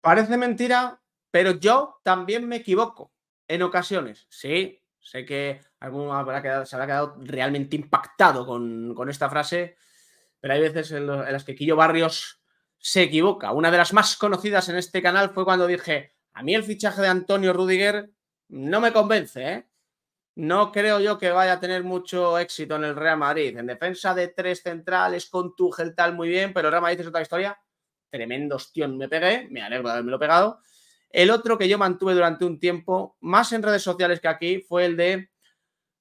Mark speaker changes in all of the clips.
Speaker 1: Parece mentira, pero yo también me equivoco en ocasiones. Sí, sé que alguno habrá quedado, se habrá quedado realmente impactado con, esta frase, pero hay veces en, las que Quillo Barrios se equivoca. Una de las más conocidas en este canal fue cuando dije, a mí el fichaje de Antonio Rudiger no me convence, ¿eh? No creo yo que vaya a tener mucho éxito en el Real Madrid. En defensa de tres centrales con Tuchel tal muy bien, pero el Real Madrid es otra historia tremendo tío, me pegué, me alegro de haberme lo pegado. El otro que yo mantuve durante un tiempo, más en redes sociales que aquí, fue el de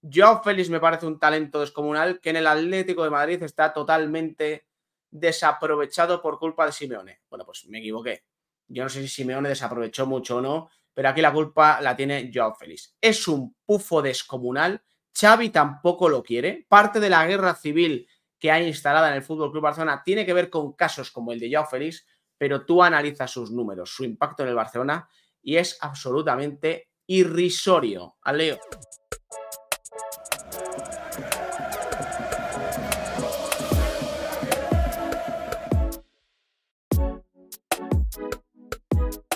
Speaker 1: Joao Félix me parece un talento descomunal que en el Atlético de Madrid está totalmente desaprovechado por culpa de Simeone. Bueno, pues me equivoqué. Yo no sé si Simeone desaprovechó mucho o no, pero aquí la culpa la tiene Joao Félix. Es un pufo descomunal. Xavi tampoco lo quiere. Parte de la guerra civil que ha instalada en el Fútbol Club Barcelona tiene que ver con casos como el de Joao Félix, pero tú analizas sus números, su impacto en el Barcelona y es absolutamente irrisorio. Al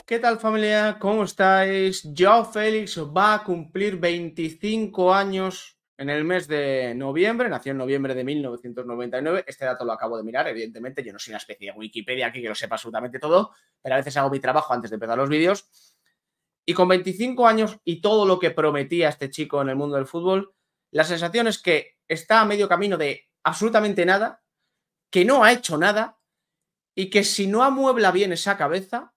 Speaker 1: ¿Qué tal familia? ¿Cómo estáis? Joao Félix va a cumplir 25 años en el mes de noviembre, nació en noviembre de 1999. Este dato lo acabo de mirar, evidentemente. Yo no soy una especie de Wikipedia aquí que lo sepa absolutamente todo, pero a veces hago mi trabajo antes de empezar los vídeos. Y con 25 años y todo lo que prometía este chico en el mundo del fútbol, la sensación es que está a medio camino de absolutamente nada, que no ha hecho nada y que si no amuebla bien esa cabeza,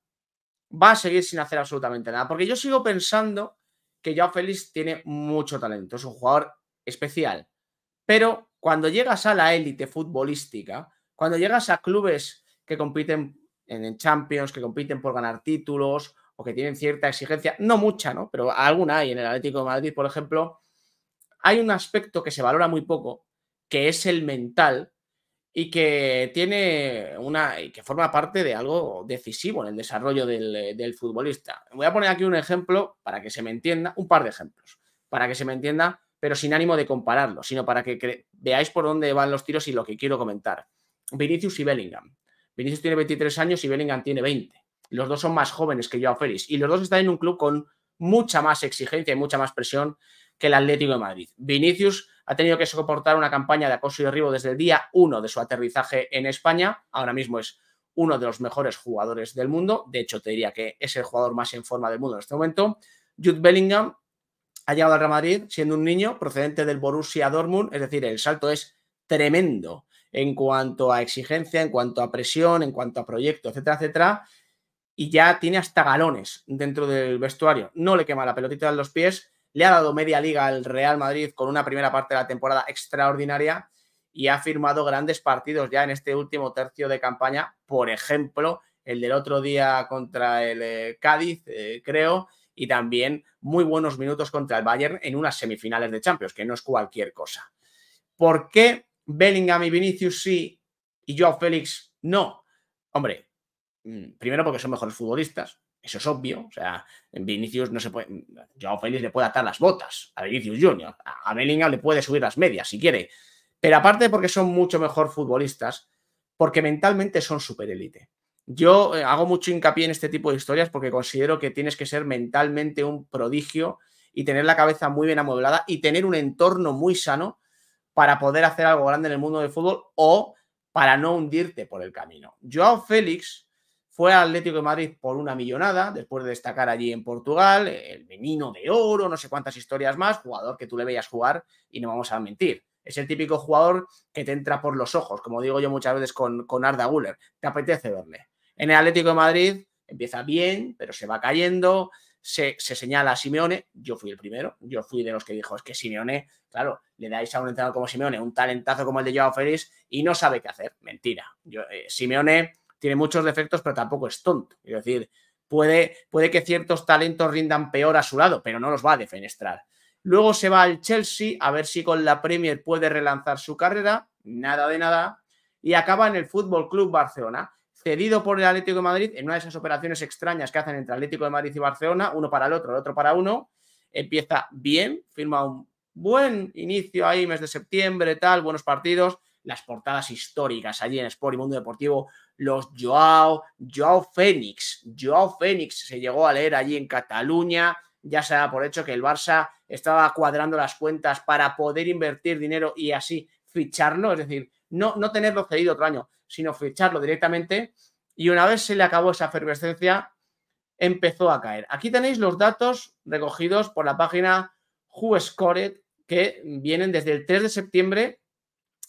Speaker 1: va a seguir sin hacer absolutamente nada. Porque yo sigo pensando que Joao Félix tiene mucho talento. Es un jugador especial. Pero cuando llegas a la élite futbolística, cuando llegas a clubes que compiten en Champions, que compiten por ganar títulos o que tienen cierta exigencia, no mucha, ¿no? Pero alguna hay en el Atlético de Madrid, por ejemplo, hay un aspecto que se valora muy poco, que es el mental y que tiene una y que forma parte de algo decisivo en el desarrollo del, del futbolista. Voy a poner aquí un ejemplo para que se me entienda, un par de ejemplos, para que se me entienda pero sin ánimo de compararlo, sino para que veáis por dónde van los tiros y lo que quiero comentar. Vinicius y Bellingham. Vinicius tiene 23 años y Bellingham tiene 20. Los dos son más jóvenes que Joao Félix y los dos están en un club con mucha más exigencia y mucha más presión que el Atlético de Madrid. Vinicius ha tenido que soportar una campaña de acoso y derribo desde el día 1 de su aterrizaje en España. Ahora mismo es uno de los mejores jugadores del mundo. De hecho, te diría que es el jugador más en forma del mundo en este momento. Jude Bellingham ha llegado al Real Madrid siendo un niño procedente del Borussia Dortmund, es decir, el salto es tremendo en cuanto a exigencia, en cuanto a presión, en cuanto a proyecto, etcétera, etcétera. Y ya tiene hasta galones dentro del vestuario. No le quema la pelotita de los pies. Le ha dado media liga al Real Madrid con una primera parte de la temporada extraordinaria y ha firmado grandes partidos ya en este último tercio de campaña. Por ejemplo, el del otro día contra el eh, Cádiz, eh, creo, y también muy buenos minutos contra el Bayern en unas semifinales de Champions, que no es cualquier cosa. ¿Por qué Bellingham y Vinicius sí y Joao Félix no? Hombre, mm, primero porque son mejores futbolistas, eso es obvio. O sea, Vinicius no se puede. Mm, Joao Félix le puede atar las botas a Vinicius Junior. A Bellingham le puede subir las medias si quiere. Pero aparte porque son mucho mejor futbolistas, porque mentalmente son superélite. Yo eh, hago mucho hincapié en este tipo de historias porque considero que tienes que ser mentalmente un prodigio y tener la cabeza muy bien amueblada y tener un entorno muy sano para poder hacer algo grande en el mundo del fútbol o para no hundirte por el camino. Joao Félix fue al Atlético de Madrid por una millonada, después de destacar allí en Portugal, el menino de oro, no sé cuántas historias más, jugador que tú le veías jugar y no vamos a mentir. Es el típico jugador que te entra por los ojos, como digo yo muchas veces con, con Arda Guller. Te apetece verle en el Atlético de Madrid empieza bien, pero se va cayendo, se, señala a Simeone, yo fui el primero, yo fui de los que dijo, es que Simeone, claro, le dais a un entrenador como Simeone un talentazo como el de Joao Félix y no sabe qué hacer, mentira. Eh, Simeone tiene muchos defectos, pero tampoco es tonto, es decir, puede, puede que ciertos talentos rindan peor a su lado, pero no los va a defenestrar. Luego se va al Chelsea a ver si con la Premier puede relanzar su carrera, nada de nada, y acaba en el Fútbol Club Barcelona, cedido por el Atlético de Madrid en una de esas operaciones extrañas que hacen entre Atlético de Madrid y Barcelona, uno para el otro, el otro para uno. Empieza bien, firma un buen inicio ahí, mes de septiembre, tal, buenos partidos. Las portadas históricas allí en Sport y Mundo Deportivo, los Joao, Joao Fénix, Joao Fénix se llegó a leer allí en Cataluña. Ya se por hecho que el Barça estaba cuadrando las cuentas para poder invertir dinero y así ficharlo, es decir, no, no tenerlo cedido otro año sino ficharlo directamente. Y una vez se le acabó esa efervescencia, empezó a caer. Aquí tenéis los datos recogidos por la página WhoScored, que vienen desde el 3 de septiembre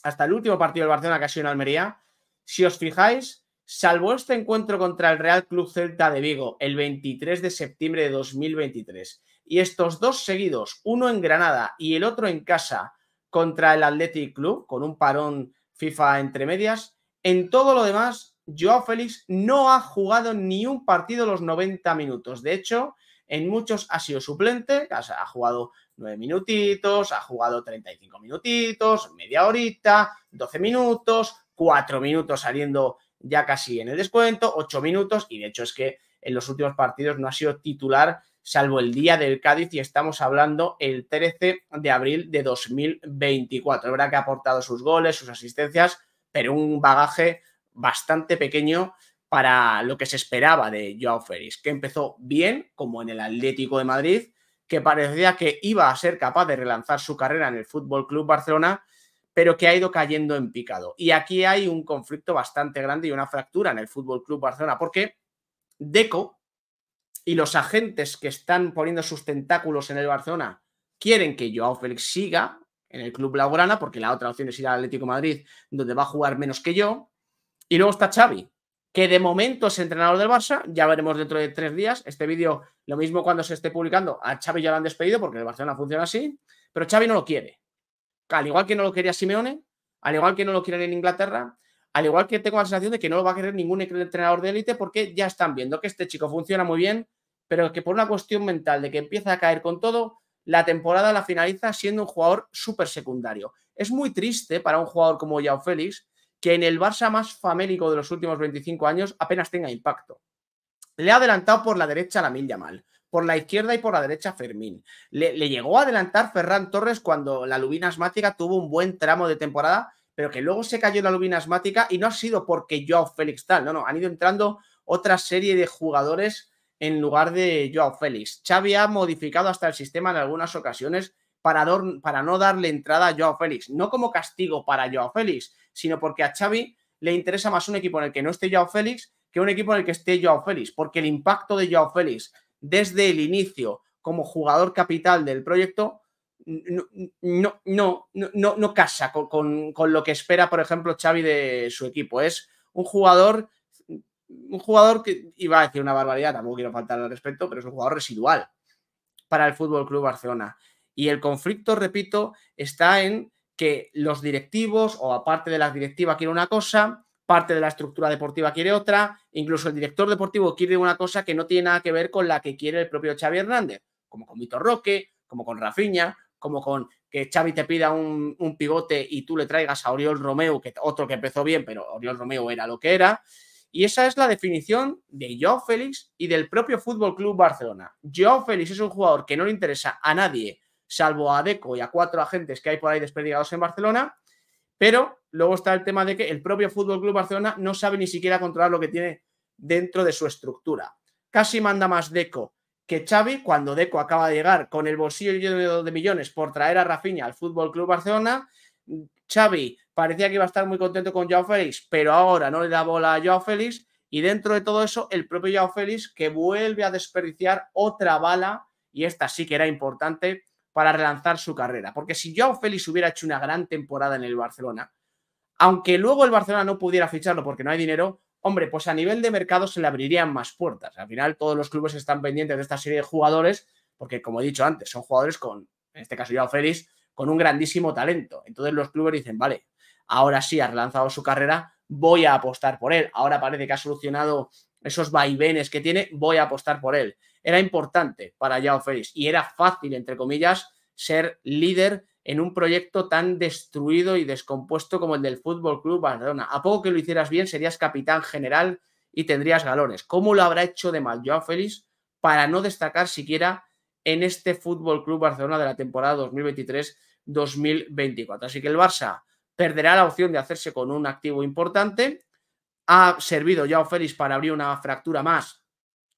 Speaker 1: hasta el último partido del Barcelona que ha sido en Almería. Si os fijáis, salvó este encuentro contra el Real Club Celta de Vigo el 23 de septiembre de 2023, y estos dos seguidos, uno en Granada y el otro en casa contra el Athletic Club, con un parón FIFA entre medias, en todo lo demás, Joao Félix no ha jugado ni un partido los 90 minutos. De hecho, en muchos ha sido suplente, ha jugado 9 minutitos, ha jugado 35 minutitos, media horita, 12 minutos, 4 minutos saliendo ya casi en el descuento, 8 minutos, y de hecho es que en los últimos partidos no ha sido titular, salvo el día del Cádiz, y estamos hablando el 13 de abril de 2024. Es verdad que ha aportado sus goles, sus asistencias, pero un bagaje bastante pequeño para lo que se esperaba de Joao Félix, que empezó bien, como en el Atlético de Madrid, que parecía que iba a ser capaz de relanzar su carrera en el Fútbol Club Barcelona, pero que ha ido cayendo en picado. Y aquí hay un conflicto bastante grande y una fractura en el Fútbol Club Barcelona, porque Deco y los agentes que están poniendo sus tentáculos en el Barcelona quieren que Joao Félix siga en el club blaugrana, porque la otra opción es ir al Atlético Madrid, donde va a jugar menos que yo. Y luego está Xavi, que de momento es entrenador del Barça, ya veremos dentro de tres días. Este vídeo, lo mismo cuando se esté publicando, a Xavi ya lo han despedido porque el Barcelona funciona así, pero Xavi no lo quiere. Al igual que no lo quería Simeone, al igual que no lo quieren en Inglaterra, al igual que tengo la sensación de que no lo va a querer ningún entrenador de élite porque ya están viendo que este chico funciona muy bien, pero que por una cuestión mental de que empieza a caer con todo, la temporada la finaliza siendo un jugador súper secundario. Es muy triste para un jugador como Yao Félix que en el Barça más famélico de los últimos 25 años apenas tenga impacto. Le ha adelantado por la derecha a la Mil Yamal, por la izquierda y por la derecha Fermín. Le, llegó a adelantar Ferran Torres cuando la lubina asmática tuvo un buen tramo de temporada, pero que luego se cayó la lubina asmática y no ha sido porque Joao Félix tal, no, no, han ido entrando otra serie de jugadores en lugar de Joao Félix. Xavi ha modificado hasta el sistema en algunas ocasiones para, no darle entrada a Joao Félix, no como castigo para Joao Félix, sino porque a Xavi le interesa más un equipo en el que no esté Joao Félix que un equipo en el que esté Joao Félix, porque el impacto de Joao Félix desde el inicio como jugador capital del proyecto no, no, no, casa con, con, lo que espera, por ejemplo, Xavi de su equipo. Es un jugador un jugador que iba a decir una barbaridad, tampoco quiero faltar al respecto, pero es un jugador residual para el Fútbol Club Barcelona. Y el conflicto, repito, está en que los directivos o aparte de la directiva quiere una cosa, parte de la estructura deportiva quiere otra, incluso el director deportivo quiere una cosa que no tiene nada que ver con la que quiere el propio Xavi Hernández, como con Vitor Roque, como con Rafinha como con que Xavi te pida un, un, pivote y tú le traigas a Oriol Romeo, que otro que empezó bien, pero Oriol Romeo era lo que era, y esa es la definición de Joao Félix y del propio Fútbol Club Barcelona. Joao Félix es un jugador que no le interesa a nadie, salvo a Deco y a cuatro agentes que hay por ahí desperdigados en Barcelona. Pero luego está el tema de que el propio Fútbol Club Barcelona no sabe ni siquiera controlar lo que tiene dentro de su estructura. Casi manda más Deco que Xavi cuando Deco acaba de llegar con el bolsillo lleno de millones por traer a Rafinha al Fútbol Club Barcelona Xavi parecía que iba a estar muy contento con Joao Félix, pero ahora no le da bola a Joao Félix y dentro de todo eso el propio Joao Félix que vuelve a desperdiciar otra bala y esta sí que era importante para relanzar su carrera, porque si Joao Félix hubiera hecho una gran temporada en el Barcelona, aunque luego el Barcelona no pudiera ficharlo porque no hay dinero, hombre, pues a nivel de mercado se le abrirían más puertas. Al final todos los clubes están pendientes de esta serie de jugadores porque, como he dicho antes, son jugadores con, en este caso Joao Félix, con un grandísimo talento. Entonces los clubes dicen, vale, ahora sí ha relanzado su carrera, voy a apostar por él. Ahora parece que ha solucionado esos vaivenes que tiene, voy a apostar por él. Era importante para Yao Félix y era fácil, entre comillas, ser líder en un proyecto tan destruido y descompuesto como el del Fútbol Club Barcelona. A poco que lo hicieras bien, serías capitán general y tendrías galones. ¿Cómo lo habrá hecho de mal Joao Félix para no destacar siquiera en este Fútbol Club Barcelona de la temporada 2023 2024. Así que el Barça perderá la opción de hacerse con un activo importante. Ha servido Joao Félix para abrir una fractura más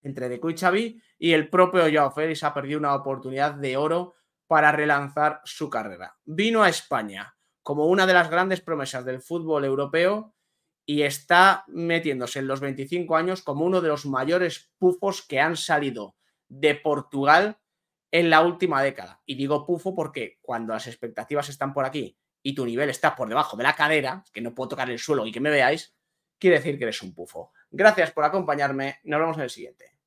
Speaker 1: entre De y Xavi y el propio Joao Félix ha perdido una oportunidad de oro para relanzar su carrera. Vino a España como una de las grandes promesas del fútbol europeo y está metiéndose en los 25 años como uno de los mayores pufos que han salido de Portugal en la última década. Y digo pufo porque cuando las expectativas están por aquí y tu nivel está por debajo de la cadera, que no puedo tocar el suelo y que me veáis, quiere decir que eres un pufo. Gracias por acompañarme. Nos vemos en el siguiente.